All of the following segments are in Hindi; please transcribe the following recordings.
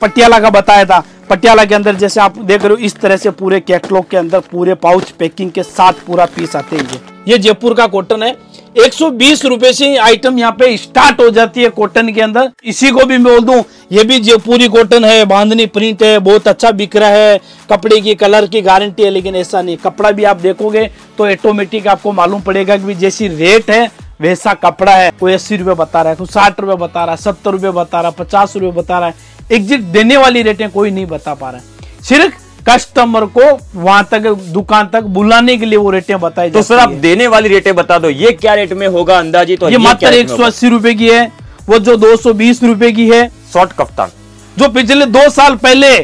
पटियाला का बताया था पटियाला के अंदर जैसे आप देख रहे हो इस तरह से पूरे कैटलॉग के अंदर पूरे पाउच पैकिंग के साथ पूरा पीस आते हैं ये जयपुर का कॉटन है 120 रुपए से आइटम यहाँ पे स्टार्ट हो जाती है कॉटन के अंदर इसी को भी बोल दू ये भी जयपुरी कॉटन है बांधनी प्रिंट है बहुत अच्छा बिक रहा है कपड़े की कलर की गारंटी है लेकिन ऐसा नहीं कपड़ा भी आप देखोगे तो ऑटोमेटिक आपको मालूम पड़ेगा कि जैसी रेट है वैसा कपड़ा है कोई अस्सी रुपए बता रहा है कोई साठ रुपए बता रहा है सत्तर रुपए बता रहा है पचास रुपए बता रहा है एग्जिट देने वाली रेटें कोई नहीं बता पा रहा है सिर्फ कस्टमर को वहां तक दुकान तक बुलाने के लिए वो रेटें बताई तो सर आप देने वाली रेटें बता दो ये क्या रेट में होगा अंदाजी तो ये, ये मात्र एक सौ अस्सी की है वो जो दो सौ बीस रूपए की है शॉर्ट कप्तान जो पिछले दो साल पहले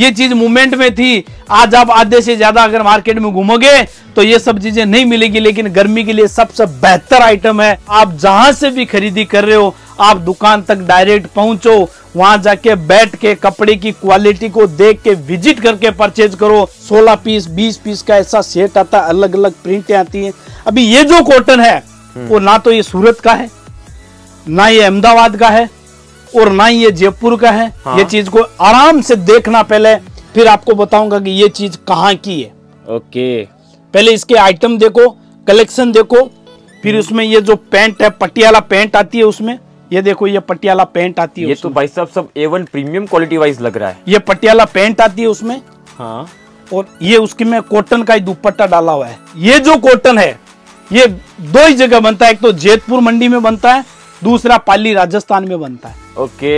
ये चीज मूवमेंट में थी आज आप आधे से ज्यादा अगर मार्केट में घूमोगे तो ये सब चीजें नहीं मिलेगी लेकिन गर्मी के लिए सबसे सब बेहतर आइटम है आप जहां से भी खरीदी कर रहे हो आप दुकान तक डायरेक्ट पहुंचो वहां जाके बैठ के कपड़े की क्वालिटी को देख के विजिट करके परचेज करो 16 पीस 20 पीस का ऐसा सेट आता है अलग अलग प्रिंटे आती हैं अभी ये जो कॉटन है हम्म। वो ना तो ये सूरत का है ना ये अहमदाबाद का है और ना ये जयपुर का है हाँ। ये चीज को आराम से देखना पहले फिर आपको बताऊंगा कि ये चीज कहाँ की है ओके पहले इसके आइटम देखो कलेक्शन देखो फिर हम्म। उसमें ये जो पैंट है पटियाला पैंट आती है उसमें ये देखो ये पटियाला पेंट आती है ये तो भाई साहब सब एवन प्रीमियम क्वालिटी वाइज लग रहा है ये पटियाला पेंट आती है उसमें हाँ और ये उसके में कॉटन का ही दुपट्टा डाला हुआ है ये जो कॉटन है ये दो ही जगह बनता है एक तो जेतपुर मंडी में बनता है दूसरा पाली राजस्थान में बनता है ओके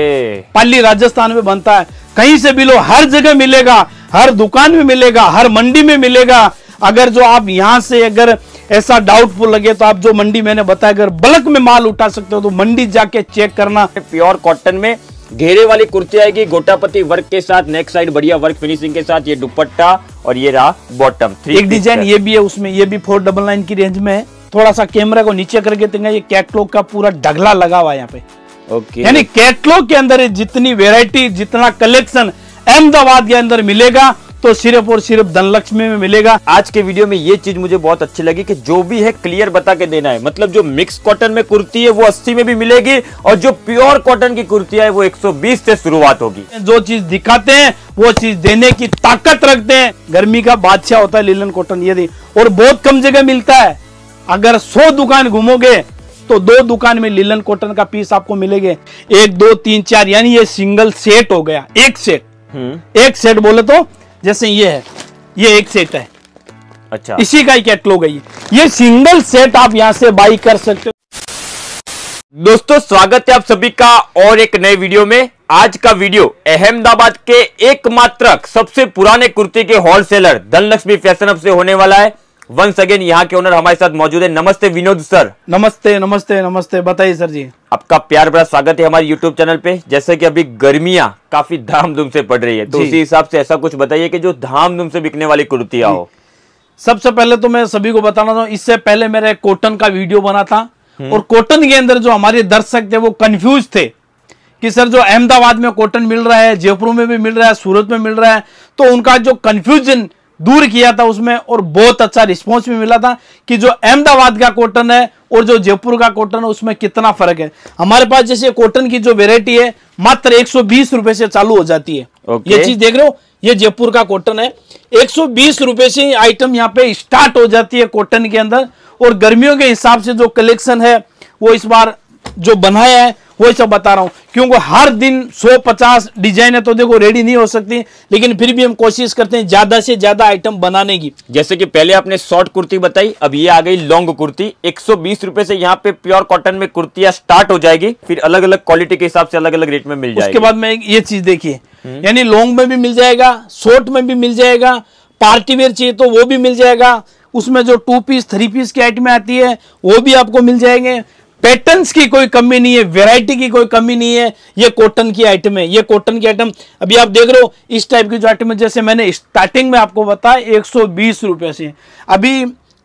पाली राजस्थान में बनता है कहीं से भी लो हर जगह मिलेगा हर दुकान में मिलेगा हर मंडी में मिलेगा अगर जो आप यहाँ से अगर ऐसा डाउटफुल लगे तो आप जो मंडी मैंने बताया अगर बल्क में माल उठा सकते हो तो मंडी जाके चेक करना प्योर कॉटन में घेरे वाली कुर्ती आएगी गोटापति वर्क के साथ नेक साइड बढ़िया वर्क फिनिशिंग के साथ ये दुपट्टा और ये रहा बॉटम एक डिजाइन ये भी है उसमें ये भी फोर डबल नाइन की रेंज में है थोड़ा सा कैमरा को नीचे करके देंगे ये कैटलॉग का पूरा डगला लगा हुआ है यहाँ पे ओके यानी कैटलॉग के अंदर जितनी वेरायटी जितना कलेक्शन अहमदाबाद के अंदर मिलेगा तो सिर्फ और सिर्फ धनलक्ष्मी में मिलेगा आज के वीडियो में ये चीज मुझे बहुत अच्छी लगी कि जो भी है क्लियर बता के देना है मतलब जो मिक्स कॉटन में कुर्ती है वो अस्सी में भी मिलेगी और जो प्योर कॉटन की कुर्ती है वो 120 से शुरुआत होगी जो चीज दिखाते हैं वो चीज देने की ताकत रखते हैं गर्मी का बादशाह होता है लीलन कॉटन ये और बहुत कम जगह मिलता है अगर सौ दुकान घूमोगे तो दो दुकान में लीलन कॉटन का पीस आपको मिलेगा एक दो तीन चार यानी ये सिंगल सेट हो गया एक सेट हम्म। एक सेट बोले तो जैसे ये है ये एक सेट है अच्छा इसी का ही कैटलॉग है ये ये सिंगल सेट आप यहाँ से बाई कर सकते हो दोस्तों स्वागत है आप सभी का और एक नए वीडियो में आज का वीडियो अहमदाबाद के एकमात्र सबसे पुराने कुर्ती के होलसेलर धनलक्ष्मी फैशन अप से होने वाला है वंस अगेन यहाँ के ओनर हमारे साथ मौजूद है नमस्ते विनोद सर नमस्ते नमस्ते नमस्ते बताइए सर जी आपका प्यार बड़ा स्वागत है हमारे यूट्यूब चैनल पे जैसे कि अभी गर्मिया काफी धाम धूम से पड़ रही है तो उसी हिसाब से ऐसा कुछ बताइए कि जो धाम धूम से बिकने वाली कुर्तियां हो सबसे पहले तो मैं सभी को बताना चाहूँ इससे पहले मेरा कॉटन का वीडियो बना था हम्म। और कॉटन के अंदर जो हमारे दर्शक थे वो कंफ्यूज थे कि सर जो अहमदाबाद में कॉटन मिल रहा है जयपुर में भी मिल रहा है सूरत में मिल रहा है तो उनका जो कंफ्यूजन दूर किया था उसमें और बहुत अच्छा रिस्पॉन्स भी मिला था कि जो अहमदाबाद का कॉटन है और जो जयपुर का कॉटन है उसमें कितना फर्क है हमारे पास जैसे कॉटन की जो वेरायटी है मात्र एक रुपए से चालू हो जाती है ये चीज देख रहे हो ये जयपुर का कॉटन है एक सौ रुपए से आइटम यहाँ पे स्टार्ट हो जाती है कॉटन के अंदर और गर्मियों के हिसाब से जो कलेक्शन है वो इस बार जो बनाया है वही सब बता रहा हूँ क्योंकि हर दिन 150 डिजाइन है तो देखो रेडी नहीं हो सकती लेकिन फिर भी हम कोशिश करते हैं ज्यादा से ज्यादा आइटम बनाने की जैसे कि पहले आपने शॉर्ट कुर्ती बताई अब ये आ गई लॉन्ग कुर्ती एक सौ से यहाँ पे प्योर कॉटन में कुर्तियां स्टार्ट हो जाएगी फिर अलग अलग क्वालिटी के हिसाब से अलग अलग रेट में मिल जाएगी उसके बाद में ये चीज देखिए हम्म। यानी लॉन्ग में भी मिल जाएगा शॉर्ट में भी मिल जाएगा पार्टी वेयर चाहिए तो वो भी मिल जाएगा उसमें जो टू पीस थ्री पीस की आइटमें आती है वो भी आपको मिल जाएंगे पैटर्न्स की कोई कमी नहीं है वैरायटी की कोई कमी नहीं है ये कॉटन की आइटम है ये कॉटन की आइटम अभी आप देख रहे हो इस टाइप की जो आइटम है जैसे मैंने स्टार्टिंग में आपको बताया एक सौ से अभी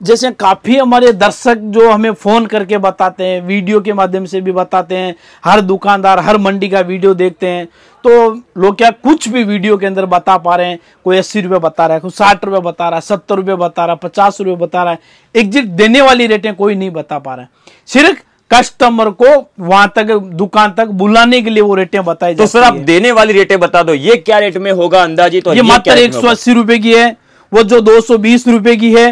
जैसे काफ़ी हमारे दर्शक जो हमें फ़ोन करके बताते हैं वीडियो के माध्यम से भी बताते हैं हर दुकानदार हर मंडी का वीडियो देखते हैं तो लोग क्या कुछ भी वीडियो के अंदर बता पा रहे हैं कोई अस्सी रुपये बता रहा है कोई साठ रुपये बता रहा है सत्तर रुपये बता रहा है पचास रुपये बता रहा है एग्जिट देने वाली रेटें कोई नहीं बता पा रहा है सिर्फ कस्टमर को वहां तक दुकान तक बुलाने के लिए वो रेटें बताई तो सर आप देने वाली रेटें बता दो ये क्या रेट में होगा अंदाजी तो ये, ये मात्र एक सौ अस्सी रुपए की है वो जो दो सौ बीस रुपए की है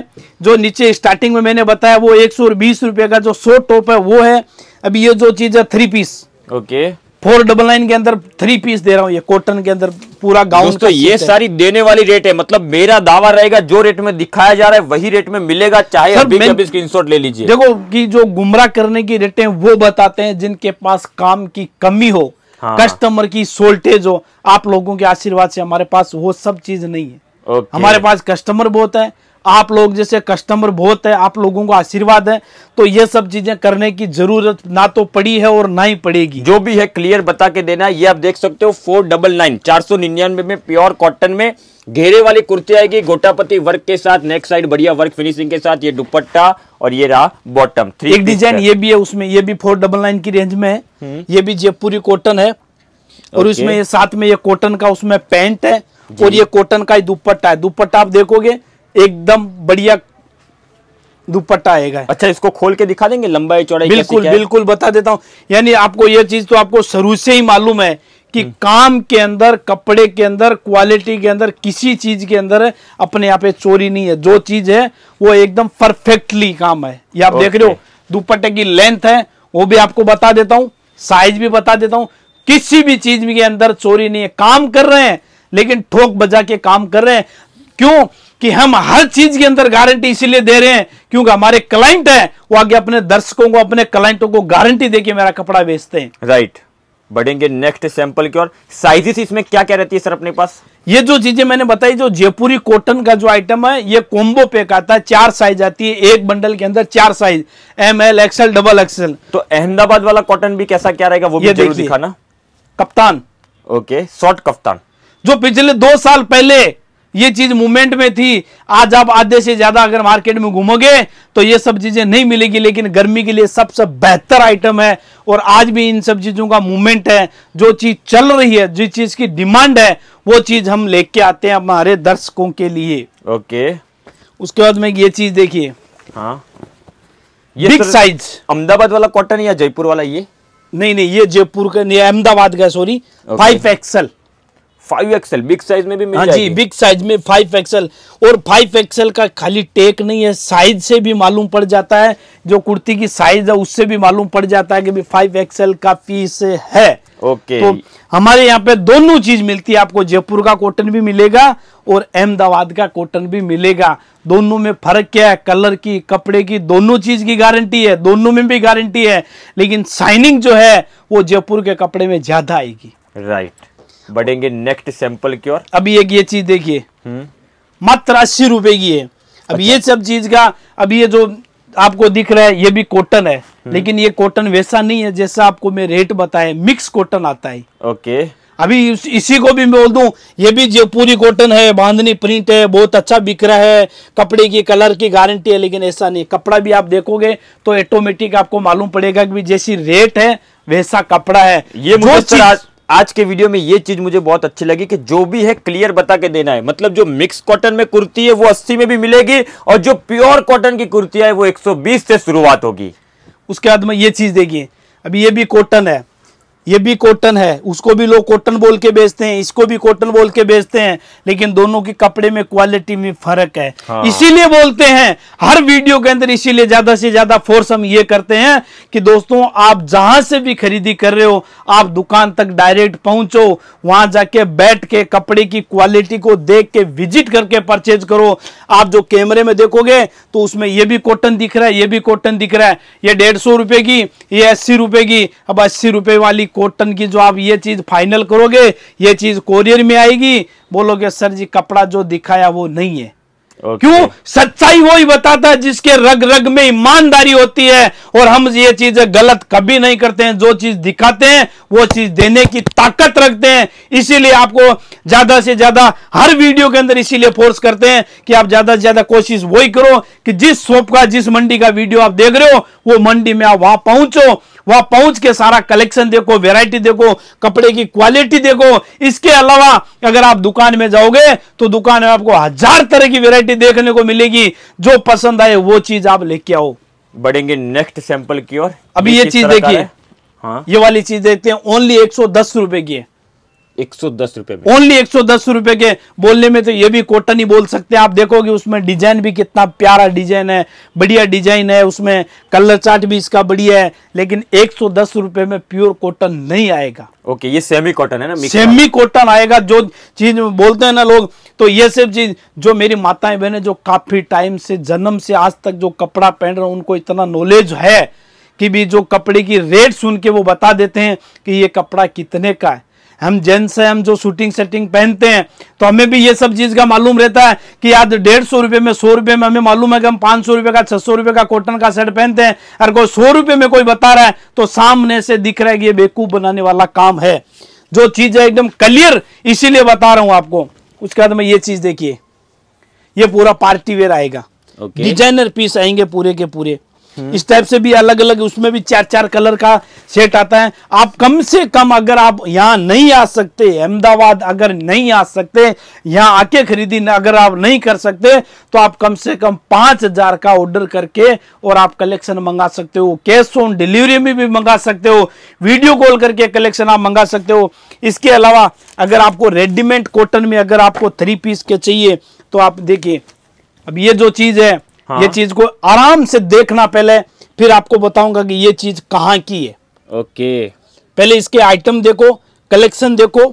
जो नीचे स्टार्टिंग में मैंने बताया वो एक सौ बीस रुपए का जो सो टॉप है वो है अभी ये जो चीज है three piece okay four double nine के अंदर थ्री पीस दे रहा हूँ ये कॉटन के अंदर पूरा गाउन तो ये सारी देने वाली रेट है मतलब मेरा दावा रहेगा जो रेट में दिखाया जा रहा है वही रेट में मिलेगा चाहे अभी स्क्रीनशॉट ले लीजिए देखो कि जो गुमराह करने की है वो बताते हैं जिनके पास काम की कमी हो हाँ। कस्टमर की शोल्टेज हो आप लोगों के आशीर्वाद से हमारे पास वो सब चीज नहीं है हमारे पास कस्टमर बहुत है आप लोग जैसे कस्टमर बहुत है आप लोगों को आशीर्वाद है तो ये सब चीजें करने की जरूरत ना तो पड़ी है और ना ही पड़ेगी जो भी है क्लियर बता के देना ये आप देख सकते हो फोर डबल नाइन चार सौ निन्यानवे में प्योर कॉटन में घेरे वाली कुर्ती आएगी गोटापति वर्क के साथ नेक साइड बढ़िया वर्क फिनिशिंग के साथ ये दुपट्टा और ये रहा बॉटम थ्री एक डिजाइन ये भी है उसमें ये भी फोर डबल नाइन की रेंज में है हम्म। ये भी जयपुरी कॉटन है और उसमें साथ में ये कॉटन का उसमें पैंट है और ये कॉटन का ही दुपट्टा है दुपट्टा आप देखोगे एकदम बढ़िया दुपट्टा आएगा अच्छा इसको खोल के दिखा देंगे लंबाई चौड़ाई बिल्कुल बिल्कुल बता देता हूँ यानी आपको यह चीज तो आपको शुरू से ही मालूम है कि हम्म। काम के अंदर कपड़े के अंदर क्वालिटी के अंदर किसी चीज के अंदर अपने यहाँ पे चोरी नहीं है जो चीज है वो एकदम परफेक्टली काम है ये आप देख रहे हो दुपट्टे की लेंथ है वो भी आपको बता देता हूँ साइज भी बता देता हूँ किसी भी चीज के अंदर चोरी नहीं है काम कर रहे हैं लेकिन ठोक बजा के काम कर रहे हैं क्यों कि हम हर चीज के अंदर गारंटी इसीलिए दे रहे हैं क्योंकि हमारे क्लाइंट हैं वो आगे अपने दर्शकों को अपने क्लाइंटों को गारंटी देके मेरा कपड़ा बेचते हैं राइट right. बढ़ेंगे नेक्स्ट सैंपल की और साइजेस इसमें क्या क्या रहती है सर अपने पास ये जो चीजें मैंने बताई जो जयपुरी कॉटन का जो आइटम है ये कोम्बो पैक आता है चार साइज आती है एक बंडल के अंदर चार size M L XL double XL तो अहमदाबाद वाला कॉटन भी कैसा क्या रहेगा वो भी जरूर दिखाना कप्तान ओके शॉर्ट कप्तान जो पिछले दो साल पहले ये चीज मूवमेंट में थी आज आप आधे से ज्यादा अगर मार्केट में घूमोगे तो ये सब चीजें नहीं मिलेगी लेकिन गर्मी के लिए सबसे बेहतर आइटम है और आज भी इन सब चीजों का मूवमेंट है जो चीज चल रही है जिस चीज की डिमांड है वो चीज हम लेके आते हैं हमारे दर्शकों के लिए ओके उसके बाद में ये चीज देखिए हाँ बिग साइज अहमदाबाद वाला कॉटन या जयपुर वाला ये नहीं नहीं ये जयपुर का अहमदाबाद का sorry five XL five XL big size में भी मिल हाँ जाएगी जी बिग साइज में फाइव एक्सएल और फाइव एक्सएल का खाली टेक नहीं है साइज से भी मालूम पड़ जाता है जो कुर्ती की साइज है उससे भी मालूम पड़ जाता है कि फाइव एक्सएल का पीस है ओके तो हमारे यहाँ पे दोनों चीज मिलती है आपको जयपुर का कॉटन भी मिलेगा और अहमदाबाद का कॉटन भी मिलेगा दोनों में फर्क क्या है कलर की कपड़े की दोनों चीज की गारंटी है दोनों में भी गारंटी है लेकिन साइनिंग जो है वो जयपुर के कपड़े में ज्यादा आएगी राइट right. बढ़ेंगे नेक्स्ट सैंपल की ओर अभी एक ये चीज देखिए हम्म। मात्र अस्सी रुपए की है अब अच्छा। ये सब चीज का अब ये जो आपको दिख रहा है ये भी कॉटन है हम्म। लेकिन ये कॉटन वैसा नहीं है जैसा आपको मैं रेट बताया मिक्स कॉटन आता है ओके अभी इस, इसी को भी बोल दूं ये भी जो पूरी कॉटन है बांधनी प्रिंट है बहुत अच्छा बिक रहा है कपड़े की कलर की गारंटी है लेकिन ऐसा नहीं कपड़ा भी आप देखोगे तो ऑटोमेटिक आपको मालूम पड़ेगा कि जैसी रेट है वैसा कपड़ा है ये मुझे आज के वीडियो में ये चीज मुझे बहुत अच्छी लगी कि जो भी है क्लियर बता के देना है मतलब जो मिक्स कॉटन में कुर्ती है वो 80 में भी मिलेगी और जो प्योर कॉटन की कुर्ती है वो 120 से शुरुआत होगी उसके बाद में ये चीज देखिए अभी ये भी कॉटन है ये भी कॉटन है उसको भी लोग कॉटन बोल के बेचते हैं इसको भी कॉटन बोल के बेचते हैं लेकिन दोनों के कपड़े में क्वालिटी में फर्क है हाँ। इसीलिए बोलते हैं हर वीडियो के अंदर इसीलिए ज्यादा से ज्यादा फोर्स हम ये करते हैं कि दोस्तों आप जहां से भी खरीदी कर रहे हो आप दुकान तक डायरेक्ट पहुंचो वहां जाके बैठ के कपड़े की क्वालिटी को देख के विजिट करके परचेज करो आप जो कैमरे में देखोगे तो उसमें यह भी कॉटन दिख रहा है ये भी कॉटन दिख रहा है ये डेढ़ सौ रुपए की ये अस्सी रुपए की अब अस्सी रुपए वाली कॉटन की जो आप ये चीज़ फाइनल करोगे ये चीज़ कोरियर में आएगी बोलोगे सर जी कपड़ा जो दिखाया वो नहीं है Okay. क्यों सच्चाई वही बताता है जिसके रग रग में ईमानदारी होती है और हम ये चीजें गलत कभी नहीं करते हैं जो चीज दिखाते हैं वो चीज देने की ताकत रखते हैं इसीलिए आपको ज्यादा से ज्यादा हर वीडियो के अंदर इसीलिए फोर्स करते हैं कि आप ज्यादा से ज्यादा कोशिश वही करो कि जिस शॉप का जिस मंडी का वीडियो आप देख रहे हो वो मंडी में आप वहां पहुंचो वहां पहुंच के सारा कलेक्शन देखो वेराइटी देखो कपड़े की क्वालिटी देखो इसके अलावा अगर आप दुकान में जाओगे तो दुकान में आपको हजार तरह की वेरायटी देखने को मिलेगी जो पसंद आए वो चीज आप लेके आओ बढ़ेंगे नेक्स्ट सैंपल की ओर अभी ये चीज देखिए हाँ ये वाली चीज देखते हैं ओनली एक सौ दस रुपए की है एक सौ दस रुपए में ओनली एक सौ दस रुपए के बोलने में तो ये भी कॉटन ही बोल सकते हैं आप देखोगे उसमें डिजाइन भी कितना प्यारा डिजाइन है बढ़िया डिजाइन है उसमें कलर चार्ट भी इसका बढ़िया है लेकिन एक सौ दस रुपए में प्योर कॉटन नहीं आएगा ओके ये सेमी कॉटन है ना सेमी कॉटन आएगा जो चीज बोलते हैं ना लोग तो ये सब चीज जो मेरी माताएं बहने जो काफी टाइम से जन्म से आज तक जो कपड़ा पहन रहे उनको इतना नॉलेज है कि भी जो कपड़े की रेट सुन के वो बता देते हैं कि ये कपड़ा कितने का है हम जेंट्स हैं हम जो शूटिंग सेटिंग पहनते हैं तो हमें भी ये सब चीज़ का मालूम रहता है कि यार डेढ़ सौ रुपये में सौ रुपये में हमें मालूम है कि हम पाँच सौ रुपये का छः सौ रुपये का कॉटन का सेट पहनते हैं अगर कोई सौ रुपये में कोई बता रहा है तो सामने से दिख रहा है कि ये बेवकूफ़ बनाने वाला काम है जो चीज़ है एकदम क्लियर इसीलिए बता रहा हूँ आपको उसके बाद में ये चीज़ देखिए ये पूरा पार्टी वेयर आएगा डिजाइनर पीस आएंगे पूरे के पूरे हम्म। इस टाइप से भी अलग अलग उसमें भी चार चार कलर का सेट आता है आप कम से कम अगर आप यहाँ नहीं आ सकते अहमदाबाद अगर नहीं आ सकते यहाँ आके खरीदी अगर आप नहीं कर सकते तो आप कम से कम पांच हजार का ऑर्डर करके और आप कलेक्शन मंगा सकते हो कैश ऑन डिलीवरी में भी मंगा सकते हो वीडियो कॉल करके कलेक्शन आप मंगा सकते हो इसके अलावा अगर आपको रेडीमेड कॉटन में अगर आपको थ्री पीस के चाहिए तो आप देखिए अब ये जो चीज़ है ये हाँ। चीज को आराम से देखना पहले फिर आपको बताऊंगा कि ये चीज कहाँ की है ओके पहले इसके आइटम देखो कलेक्शन देखो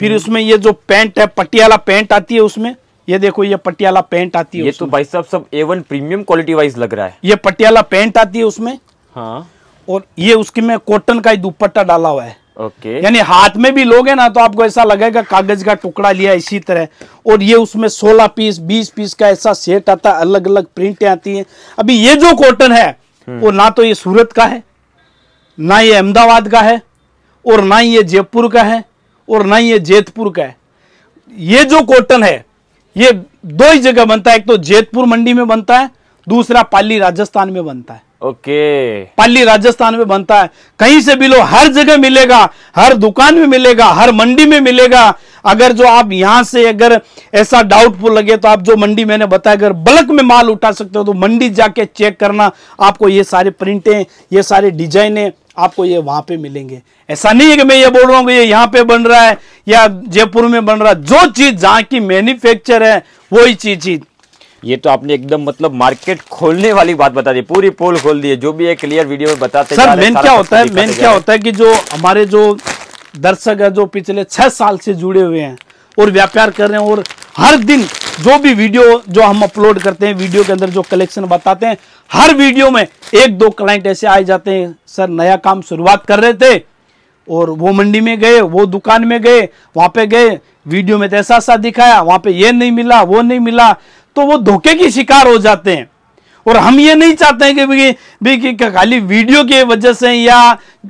फिर हम्म। उसमें ये जो पैंट है पटियाला पैंट आती है उसमें ये देखो ये पटियाला पैंट आती है ये तो भाई साहब सब एवन प्रीमियम क्वालिटी वाइज लग रहा है ये पटियाला पैंट आती है उसमें हाँ और ये उसके में कॉटन का ही दुपट्टा डाला हुआ है ओके यानी हाथ में भी लोगे ना तो आपको ऐसा लगेगा कागज का टुकड़ा लिया इसी तरह और ये उसमें 16 पीस 20 पीस का ऐसा सेट आता है अलग अलग प्रिंटे आती हैं अभी ये जो कॉटन है हम्म। वो ना तो ये सूरत का है ना ये अहमदाबाद का है और ना ये जयपुर का है और ना ये जेतपुर का है ये जो कॉटन है ये दो ही जगह बनता है एक तो जेतपुर मंडी में बनता है दूसरा पाली राजस्थान में बनता है ओके पाली राजस्थान में बनता है कहीं से भी लो हर जगह मिलेगा हर दुकान में मिलेगा हर मंडी में मिलेगा अगर जो आप यहां से अगर ऐसा डाउटफुल लगे तो आप जो मंडी मैंने बताया अगर बल्क में माल उठा सकते हो तो मंडी जाके चेक करना आपको ये सारे प्रिंटें ये सारे डिजाइने आपको ये वहां पे मिलेंगे ऐसा नहीं है कि मैं ये बोल रहा हूँ ये यहाँ पे बन रहा है या जयपुर में बन रहा है जो चीज जहाँ की मैन्युफैक्चर है वही चीज चीज़ ये तो आपने एकदम मतलब मार्केट खोलने वाली बात बता दी पूरी पोल खोल दी है जो भी एक क्लियर वीडियो में बताते सर मेन क्या होता है मेन क्या होता है कि जो हमारे जो दर्शक है जो पिछले छह साल से जुड़े हुए हैं और व्यापार कर रहे हैं और हर दिन जो भी वीडियो जो हम अपलोड करते हैं वीडियो के अंदर जो कलेक्शन बताते हैं हर वीडियो में एक दो क्लाइंट ऐसे आए जाते हैं सर नया काम शुरुआत कर रहे थे और वो मंडी में गए वो दुकान में गए वहां पे गए वीडियो में तो ऐसा ऐसा दिखाया वहां पे ये नहीं मिला वो नहीं मिला तो वो धोखे की शिकार हो जाते हैं और हम ये नहीं चाहते हैं कि भी, भी कि खाली वीडियो की वजह से या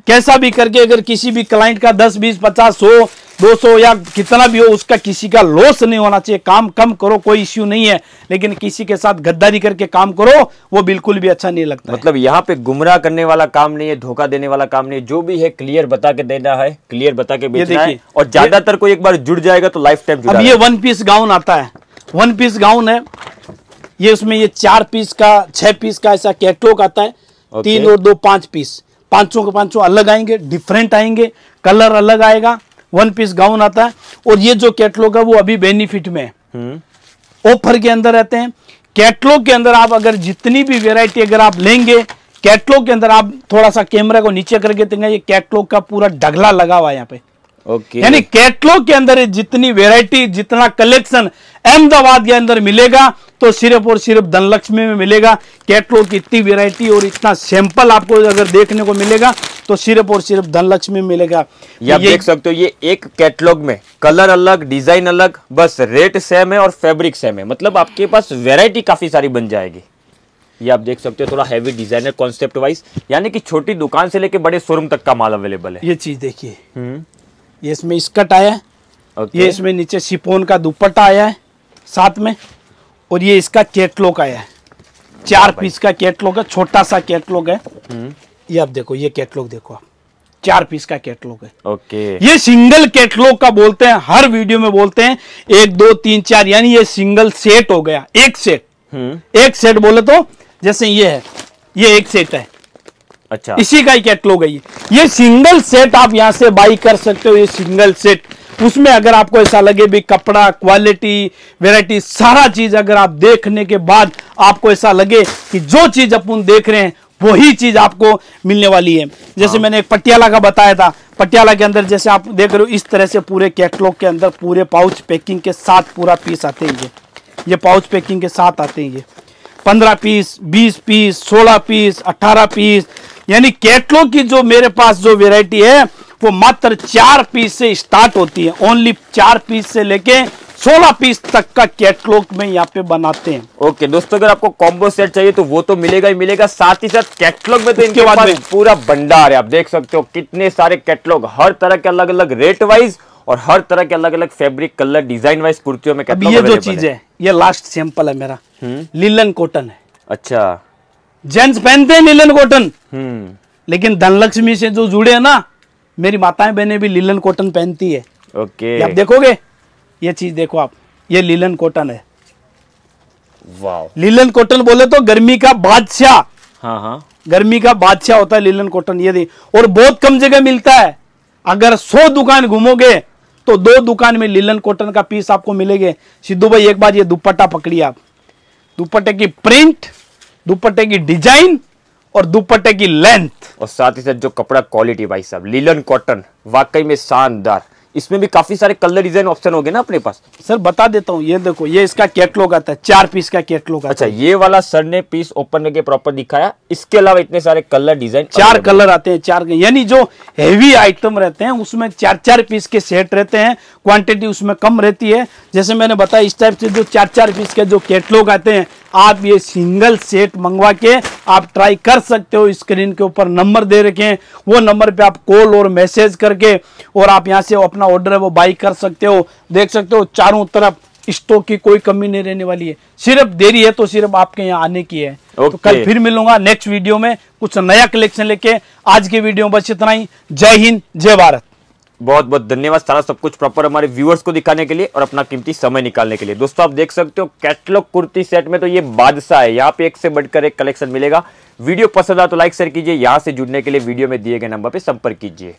कैसा भी करके अगर किसी भी क्लाइंट का 10, 20, 50, 100, 200 या कितना भी हो उसका किसी का लॉस नहीं होना चाहिए काम कम करो कोई इश्यू नहीं है लेकिन किसी के साथ गद्दारी करके काम करो वो बिल्कुल भी अच्छा नहीं लगता मतलब यहाँ पे गुमराह करने वाला काम नहीं है धोखा देने वाला काम नहीं है जो भी है क्लियर बता के देना है क्लियर बता के बेचना है और ज्यादातर कोई एक बार जुड़ जाएगा तो लाइफ टाइम ये वन पीस गाउन आता है वन पीस गाउन है ये उसमें ये चार पीस का छह पीस का ऐसा कैटलॉग आता है okay. तीन और दो पांच पीस पांचों के पांचों अलग आएंगे डिफरेंट आएंगे कलर अलग आएगा वन पीस गाउन आता है और ये जो कैटलॉग है वो अभी बेनिफिट में है ऑफर हम्म। के अंदर रहते हैं कैटलॉग के अंदर आप अगर जितनी भी वेराइटी अगर आप लेंगे कैटलॉग के अंदर आप थोड़ा सा कैमरा को नीचे करके देंगे ये कैटलॉग का पूरा डगला लगा हुआ है यहाँ पे ओके यानी कैटलॉग के अंदर जितनी वेराइटी जितना कलेक्शन अहमदाबाद के अंदर मिलेगा तो सिर्फ और सिर्फ धनलक्ष्मी में मिलेगा कैटलॉग की इतनी वेरायटी और इतना सैंपल आपको अगर देखने को मिलेगा तो सिर्फ और सिर्फ धनलक्ष्मी में मिलेगा या ये देख सकते हो ये एक कैटलॉग में कलर अलग डिजाइन अलग बस रेट सेम है और फैब्रिक सेम है मतलब आपके पास वेरायटी काफी सारी बन जाएगी ये आप देख सकते हो थोड़ा हैवी डिजाइनर कॉन्सेप्ट वाइज यानी कि छोटी दुकान से लेके बड़े शोरूम तक का माल अवेलेबल है ये चीज देखिए हम्म। ये इसमें स्कर्ट आया है okay. ये इसमें नीचे शिपोन का दुपट्टा आया है साथ में और ये इसका कैटलॉग आया है चार पीस का कैटलॉग है छोटा सा कैटलॉग है हम्म। ये आप देखो ये कैटलॉग देखो आप चार पीस का कैटलॉग है ओके okay. ये सिंगल कैटलॉग का बोलते हैं हर वीडियो में बोलते हैं एक दो तीन चार यानी ये सिंगल सेट हो गया एक सेट हम्म। एक सेट बोले तो जैसे ये है ये एक सेट है अच्छा इसी का ही कैटलॉग है ये सिंगल सेट आप यहाँ से बाई कर सकते हो ये सिंगल सेट उसमें अगर आपको ऐसा लगे भी कपड़ा क्वालिटी वेराइटी सारा चीज अगर आप देखने के बाद आपको ऐसा लगे कि जो चीज अपन देख रहे हैं वही चीज आपको मिलने वाली है जैसे हाँ। मैंने एक पटियाला का बताया था पटियाला के अंदर जैसे आप देख रहे हो इस तरह से पूरे कैटलॉग के अंदर पूरे पाउच पैकिंग के साथ पूरा पीस आते हैं ये ये पाउच पैकिंग के साथ आते हैं ये पंद्रह पीस बीस पीस सोलह पीस अट्ठारह पीस यानी कैटलॉग की जो मेरे पास जो वेराइटी है वो मात्र चार पीस से स्टार्ट होती है ओनली चार पीस से लेके 16 पीस तक का कैटलॉग में यहाँ पे बनाते हैं ओके okay, दोस्तों अगर आपको कॉम्बो सेट चाहिए तो वो तो मिलेगा ही मिलेगा साथ ही साथ कैटलॉग में तो इनके पास पूरा भंडार है आप देख सकते हो कितने सारे कैटलॉग हर तरह के अलग अलग रेट वाइज और हर तरह के अलग अलग फैब्रिक कलर डिजाइन वाइज कुर्तियों में ये जो चीज है ये लास्ट सैंपल है मेरा लीलन हम्म। कॉटन है अच्छा जेंट्स पहनते हैं नीलन कॉटन हम्म। लेकिन धनलक्ष्मी से जो जुड़े हैं ना मेरी माताएं बहनें भी लीलन कॉटन पहनती है ओके आप देखोगे ये चीज देखो आप ये लीलन कॉटन है लीलन कॉटन बोले तो गर्मी का बादशाह हाँ, हाँ। गर्मी का बादशाह होता है लीलन कॉटन ये और बहुत कम जगह मिलता है अगर सौ दुकान घूमोगे तो दो दुकान में लीलन कॉटन का पीस आपको मिलेगा सिद्धू भाई एक बार ये दुपट्टा पकड़िए आप दुपट्टे की प्रिंट दुपट्टे की डिजाइन और दुपट्टे की लेंथ और साथ ही साथ जो कपड़ा क्वालिटी भाई साहब लीलन कॉटन वाकई में शानदार इसमें भी काफी सारे कलर डिजाइन ऑप्शन हो गए ना अपने पास सर बता देता हूँ ये देखो ये इसका कैटलॉग आता है चार पीस का कैटलॉग अच्छा ये वाला सर ने पीस ओपन करके प्रॉपर दिखाया इसके अलावा इतने सारे कलर डिजाइन चार कलर आते हैं चार यानी जो हेवी आइटम रहते हैं उसमें चार चार पीस के सेट रहते हैं क्वांटिटी उसमें कम रहती है जैसे मैंने बताया इस टाइप से जो चार चार पीस के जो कैटलॉग आते हैं आप ये सिंगल सेट मंगवा के आप ट्राई कर सकते हो स्क्रीन के ऊपर नंबर दे रखे हैं वो नंबर पे आप कॉल और मैसेज करके और आप यहाँ से अपना ऑर्डर है वो बाई कर सकते हो देख सकते हो चारों तरफ स्टॉक की कोई कमी नहीं रहने वाली है सिर्फ देरी है तो सिर्फ आपके यहाँ आने की है तो okay. तो कल फिर मिलूंगा नेक्स्ट वीडियो में कुछ नया कलेक्शन लेके आज के वीडियो में बस इतना ही जय हिंद जय भारत बहुत बहुत धन्यवाद सारा सब कुछ प्रॉपर हमारे व्यूअर्स को दिखाने के लिए और अपना कीमती समय निकालने के लिए दोस्तों आप देख सकते हो कैटलॉग कुर्ती सेट में तो ये बादशाह है यहाँ पे एक से बढ़कर एक कलेक्शन मिलेगा वीडियो पसंद आ तो लाइक शेयर कीजिए यहाँ से जुड़ने के लिए वीडियो में दिए गए नंबर पर संपर्क कीजिए